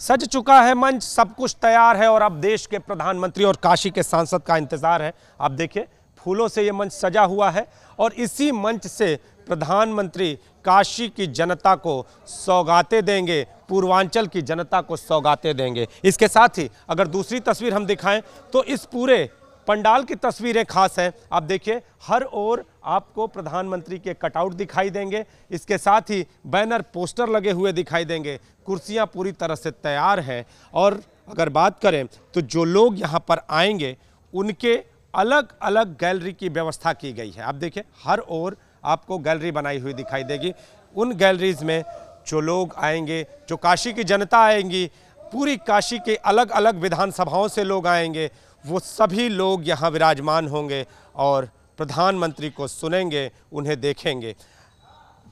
सज चुका है मंच सब कुछ तैयार है और अब देश के प्रधानमंत्री और काशी के सांसद का इंतजार है आप देखिए फूलों से ये मंच सजा हुआ है और इसी मंच से प्रधानमंत्री काशी की जनता को सौगाते देंगे पूर्वांचल की जनता को सौगाते देंगे इसके साथ ही अगर दूसरी तस्वीर हम दिखाएं तो इस पूरे पंडाल की तस्वीरें खास हैं आप देखिए हर ओर आपको प्रधानमंत्री के कटआउट दिखाई देंगे इसके साथ ही बैनर पोस्टर लगे हुए दिखाई देंगे कुर्सियां पूरी तरह से तैयार हैं और अगर बात करें तो जो लोग यहाँ पर आएंगे उनके अलग अलग गैलरी की व्यवस्था की गई है आप देखिए हर ओर आपको गैलरी बनाई हुई दिखाई देगी उन गैलरीज में जो लोग आएंगे जो काशी की जनता आएंगी पूरी काशी के अलग अलग विधानसभाओं से लोग आएंगे वो सभी लोग यहाँ विराजमान होंगे और प्रधानमंत्री को सुनेंगे उन्हें देखेंगे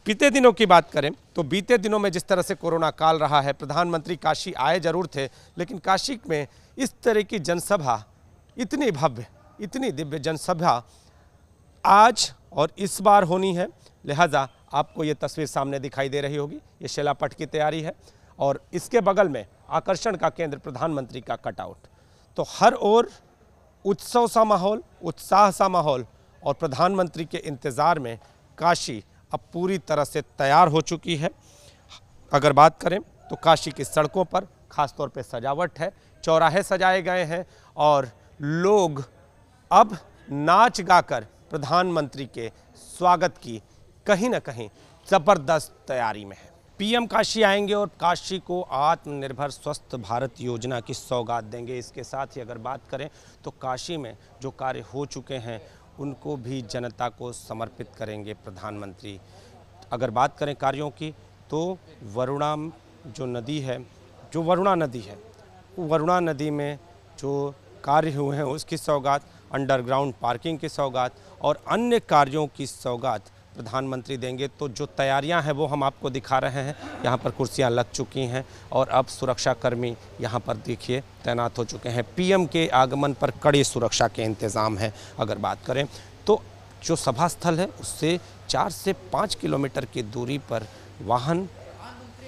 बीते दिनों की बात करें तो बीते दिनों में जिस तरह से कोरोना काल रहा है प्रधानमंत्री काशी आए जरूर थे लेकिन काशी में इस तरह की जनसभा इतनी भव्य इतनी दिव्य जनसभा आज और इस बार होनी है लिहाजा आपको ये तस्वीर सामने दिखाई दे रही होगी ये शिलापट की तैयारी है और इसके बगल में आकर्षण का केंद्र प्रधानमंत्री का कटआउट तो हर ओर उत्सव सा माहौल उत्साह सा माहौल और प्रधानमंत्री के इंतज़ार में काशी अब पूरी तरह से तैयार हो चुकी है अगर बात करें तो काशी की सड़कों पर ख़ासतौर पर सजावट है चौराहे सजाए गए हैं और लोग अब नाच गाकर प्रधानमंत्री के स्वागत की कहीं ना कहीं ज़बरदस्त तैयारी में है पीएम काशी आएंगे और काशी को आत्मनिर्भर स्वस्थ भारत योजना की सौगात देंगे इसके साथ ही अगर बात करें तो काशी में जो कार्य हो चुके हैं उनको भी जनता को समर्पित करेंगे प्रधानमंत्री अगर बात करें कार्यों की तो वरुणा जो नदी है जो वरुणा नदी है वरुणा नदी में जो कार्य हुए हैं उसकी सौगात अंडरग्राउंड पार्किंग की सौगात और अन्य कार्यों की सौगात प्रधानमंत्री देंगे तो जो तैयारियां हैं वो हम आपको दिखा रहे हैं यहाँ पर कुर्सियां लग चुकी हैं और अब सुरक्षाकर्मी यहाँ पर देखिए तैनात हो चुके हैं पीएम के आगमन पर कड़े सुरक्षा के इंतज़ाम हैं अगर बात करें तो जो सभा स्थल है उससे चार से पाँच किलोमीटर की दूरी पर वाहन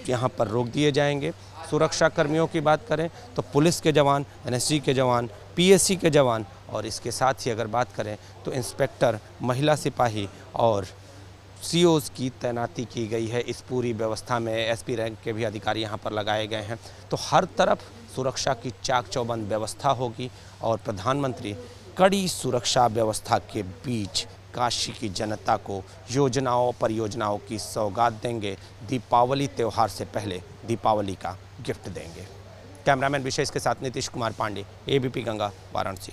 यहाँ पर रोक दिए जाएंगे सुरक्षा कर्मियों की बात करें तो पुलिस के जवान एनएसजी के जवान पीएससी के जवान और इसके साथ ही अगर बात करें तो इंस्पेक्टर महिला सिपाही और सी की तैनाती की गई है इस पूरी व्यवस्था में एसपी रैंक के भी अधिकारी यहाँ पर लगाए गए हैं तो हर तरफ सुरक्षा की चाक चौबंद व्यवस्था होगी और प्रधानमंत्री कड़ी सुरक्षा व्यवस्था के बीच काशी की जनता को योजनाओं परियोजनाओं की सौगात देंगे दीपावली त्यौहार से पहले दीपावली का गिफ्ट देंगे कैमरामैन विशेष के साथ नीतीश कुमार पांडे एबीपी गंगा वाराणसी